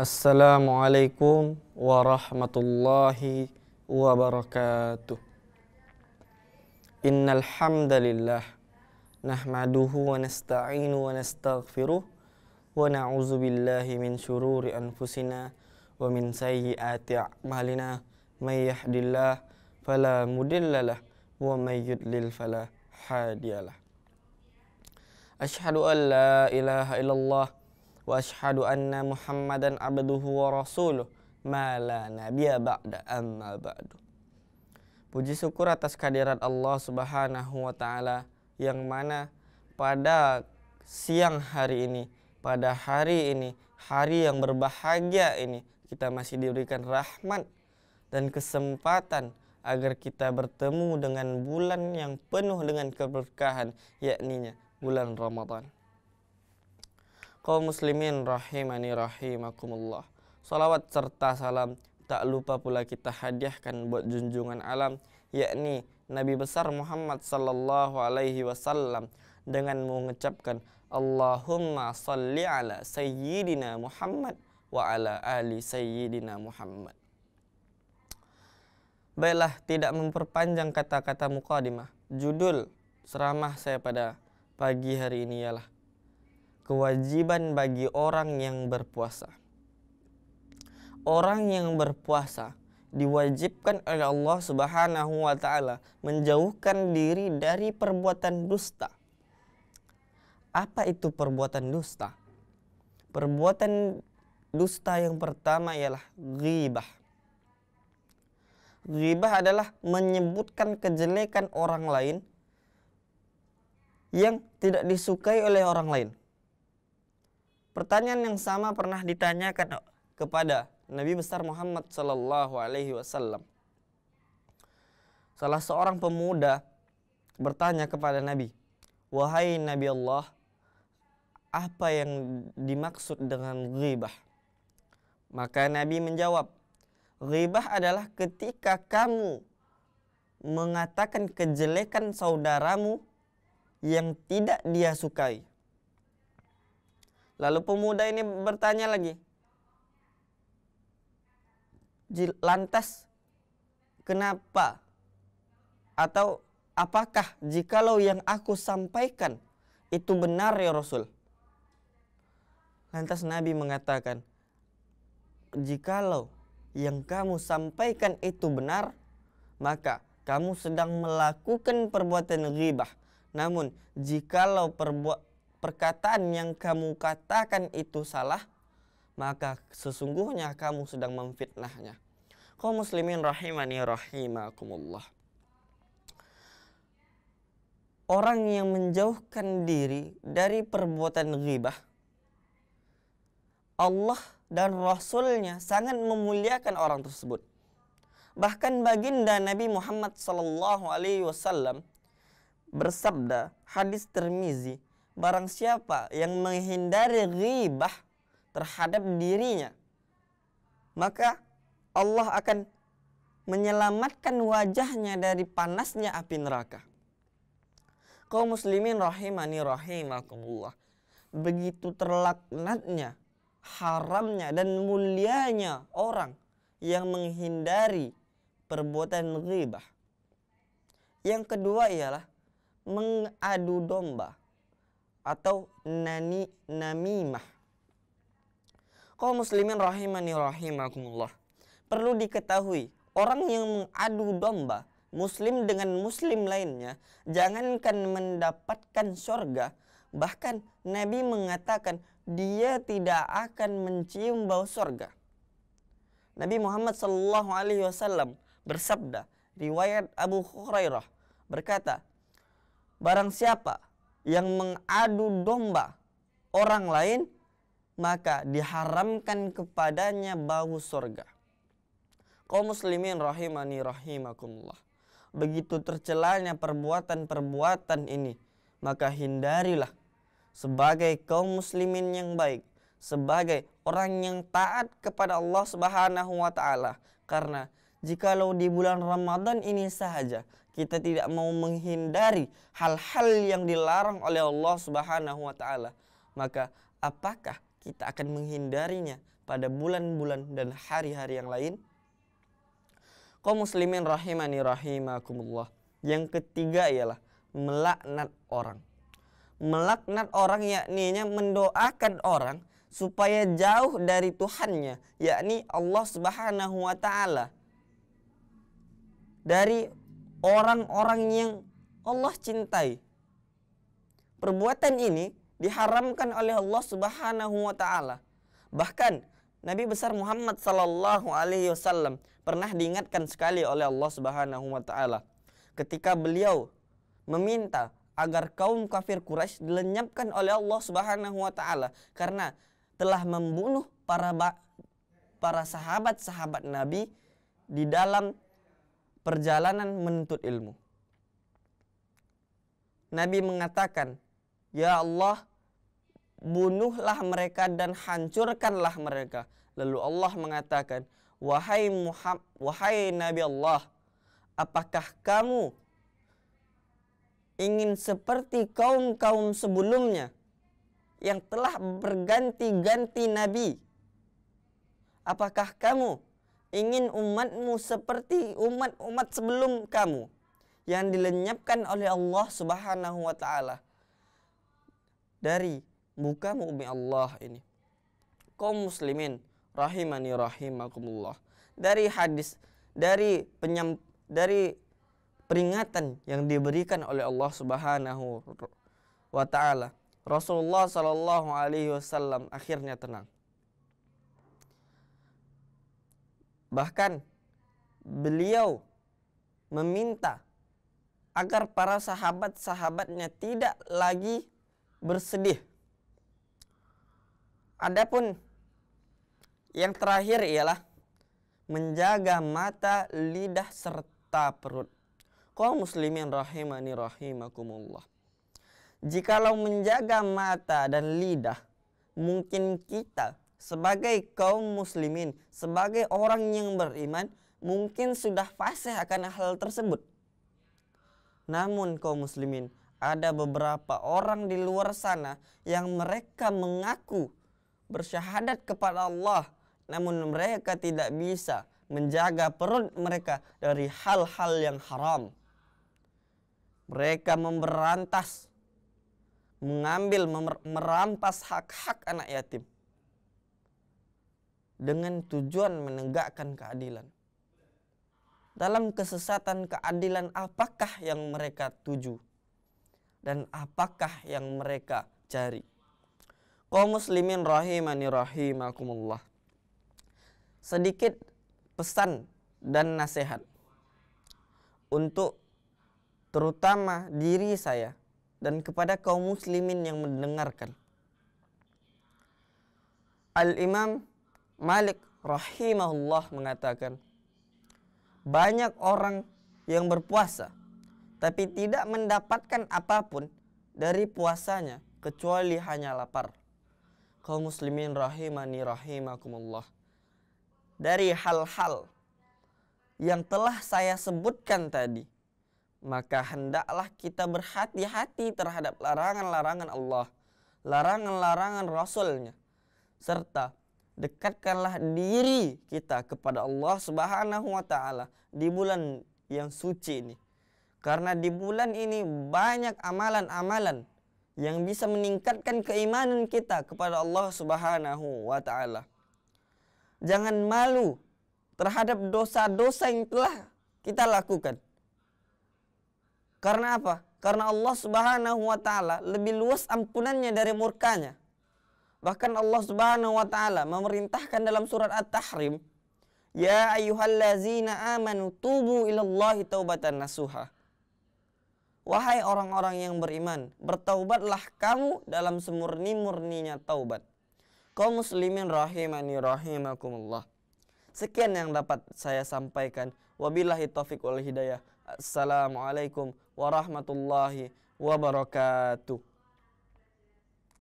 Assalamualaikum warahmatullahi wabarakatuh. Innal hamdalillah nahmaduhu wa nasta'inu wa nastaghfiruh wa na'udzu billahi min syururi anfusina wa min sayyiati a'malina may yahdillah fala mudhillalah wa may yudlil fala hadiyalah. Ashhadu an la ilaha illallah واشهد ان محمدا عبده ورسوله ما لا نبي بعد اما بعد Puji syukur atas kehadiran Allah Subhanahu wa taala yang mana pada siang hari ini, pada hari ini, hari yang berbahagia ini kita masih diberikan rahmat dan kesempatan agar kita bertemu dengan bulan yang penuh dengan keberkahan yakninya bulan Ramadan kaum muslimin rahimani rahimakumullah. Salawat serta salam tak lupa pula kita hadiahkan buat junjungan alam yakni Nabi besar Muhammad sallallahu alaihi wasallam dengan mengucapkan Allahumma salli ala sayyidina Muhammad wa ala ali sayyidina Muhammad. Baiklah, tidak memperpanjang kata-kata mukadimah. Judul ceramah saya pada pagi hari ini ialah kewajiban bagi orang yang berpuasa. Orang yang berpuasa diwajibkan oleh Allah Subhanahu wa taala menjauhkan diri dari perbuatan dusta. Apa itu perbuatan dusta? Perbuatan dusta yang pertama ialah ghibah. Ghibah adalah menyebutkan kejelekan orang lain yang tidak disukai oleh orang lain. Pertanyaan yang sama pernah ditanyakan eh, kepada Nabi besar Muhammad Shallallahu Alaihi Wasallam. Salah seorang pemuda bertanya kepada Nabi, wahai Nabi Allah, apa yang dimaksud dengan ghibah? Maka Nabi menjawab, ghibah adalah ketika kamu mengatakan kejelekan saudaramu yang tidak dia sukai. Lalu pemuda ini bertanya lagi. Lantas kenapa atau apakah jikalau yang aku sampaikan itu benar ya Rasul? Lantas Nabi mengatakan, jikalau yang kamu sampaikan itu benar, maka kamu sedang melakukan perbuatan ghibah. Namun, jikalau perbuatan perkataan yang kamu katakan itu salah, maka sesungguhnya kamu sedang memfitnahnya. Kau muslimin rahimani rahimakumullah. Orang yang menjauhkan diri dari perbuatan ghibah, Allah dan Rasulnya sangat memuliakan orang tersebut. Bahkan baginda Nabi Muhammad SAW bersabda, hadis Termizi, barang siapa yang menghindari ghibah terhadap dirinya maka Allah akan menyelamatkan wajahnya dari panasnya api neraka. Kau muslimin rahimani rahimakumullah. Begitu terlaknatnya, haramnya dan mulianya orang yang menghindari perbuatan ghibah. Yang kedua ialah mengadu domba atau nani namimah. Kau muslimin rahimani rahimakumullah. Perlu diketahui, orang yang mengadu domba muslim dengan muslim lainnya jangankan mendapatkan syurga, bahkan Nabi mengatakan dia tidak akan mencium bau surga. Nabi Muhammad Shallallahu Alaihi Wasallam bersabda riwayat Abu Hurairah berkata barang siapa yang mengadu domba orang lain maka diharamkan kepadanya bau surga. Kau muslimin rahimani rahimakumullah. Begitu tercelanya perbuatan-perbuatan ini, maka hindarilah sebagai kaum muslimin yang baik, sebagai orang yang taat kepada Allah Subhanahu wa taala karena jikalau di bulan Ramadan ini saja kita tidak mau menghindari hal-hal yang dilarang oleh Allah Subhanahu wa taala, maka apakah kita akan menghindarinya pada bulan-bulan dan hari-hari yang lain? Kau muslimin rahimani rahimakumullah. Yang ketiga ialah melaknat orang. Melaknat orang yakni mendoakan orang supaya jauh dari Tuhannya, yakni Allah Subhanahu wa taala dari orang-orang yang Allah cintai. Perbuatan ini diharamkan oleh Allah Subhanahu wa taala. Bahkan Nabi besar Muhammad sallallahu alaihi wasallam pernah diingatkan sekali oleh Allah Subhanahu wa taala ketika beliau meminta agar kaum kafir Quraisy dilenyapkan oleh Allah Subhanahu wa taala karena telah membunuh para para sahabat-sahabat Nabi di dalam perjalanan menuntut ilmu. Nabi mengatakan, "Ya Allah, bunuhlah mereka dan hancurkanlah mereka." Lalu Allah mengatakan, "Wahai Muhammad, wahai Nabi Allah, apakah kamu ingin seperti kaum-kaum sebelumnya yang telah berganti-ganti nabi? Apakah kamu ingin umatmu seperti umat-umat sebelum kamu yang dilenyapkan oleh Allah Subhanahu wa taala dari muka bumi Allah ini. Kaum muslimin rahimani rahimakumullah. Dari hadis dari penyam dari peringatan yang diberikan oleh Allah Subhanahu wa taala. Rasulullah sallallahu alaihi wasallam akhirnya tenang. Bahkan beliau meminta agar para sahabat-sahabatnya tidak lagi bersedih. Adapun yang terakhir ialah menjaga mata, lidah serta perut. Kau muslimin rahimani rahimakumullah. Jikalau menjaga mata dan lidah, mungkin kita sebagai kaum muslimin, sebagai orang yang beriman, mungkin sudah fasih akan hal tersebut. Namun kaum muslimin, ada beberapa orang di luar sana yang mereka mengaku bersyahadat kepada Allah, namun mereka tidak bisa menjaga perut mereka dari hal-hal yang haram. Mereka memberantas, mengambil, merampas hak-hak anak yatim dengan tujuan menegakkan keadilan. Dalam kesesatan keadilan apakah yang mereka tuju? Dan apakah yang mereka cari? Kau muslimin rahimani rahimakumullah. Sedikit pesan dan nasihat untuk terutama diri saya dan kepada kaum muslimin yang mendengarkan. Al-Imam Malik rahimahullah mengatakan, banyak orang yang berpuasa tapi tidak mendapatkan apapun dari puasanya kecuali hanya lapar. Kaum muslimin rahimani rahimakumullah. Dari hal-hal yang telah saya sebutkan tadi, maka hendaklah kita berhati-hati terhadap larangan-larangan Allah, larangan-larangan Rasulnya, serta dekatkanlah diri kita kepada Allah Subhanahu wa taala di bulan yang suci ini. Karena di bulan ini banyak amalan-amalan yang bisa meningkatkan keimanan kita kepada Allah Subhanahu wa taala. Jangan malu terhadap dosa-dosa yang telah kita lakukan. Karena apa? Karena Allah Subhanahu wa taala lebih luas ampunannya dari murkanya. Bahkan Allah Subhanahu wa taala memerintahkan dalam surat At-Tahrim, "Ya ayyuhallazina amanu tubu ilallahi taubatan nasuha." Wahai orang-orang yang beriman, bertaubatlah kamu dalam semurni-murninya taubat. Kau muslimin rahimani rahimakumullah. Sekian yang dapat saya sampaikan. Wabillahi taufik wal hidayah. Assalamualaikum warahmatullahi wabarakatuh.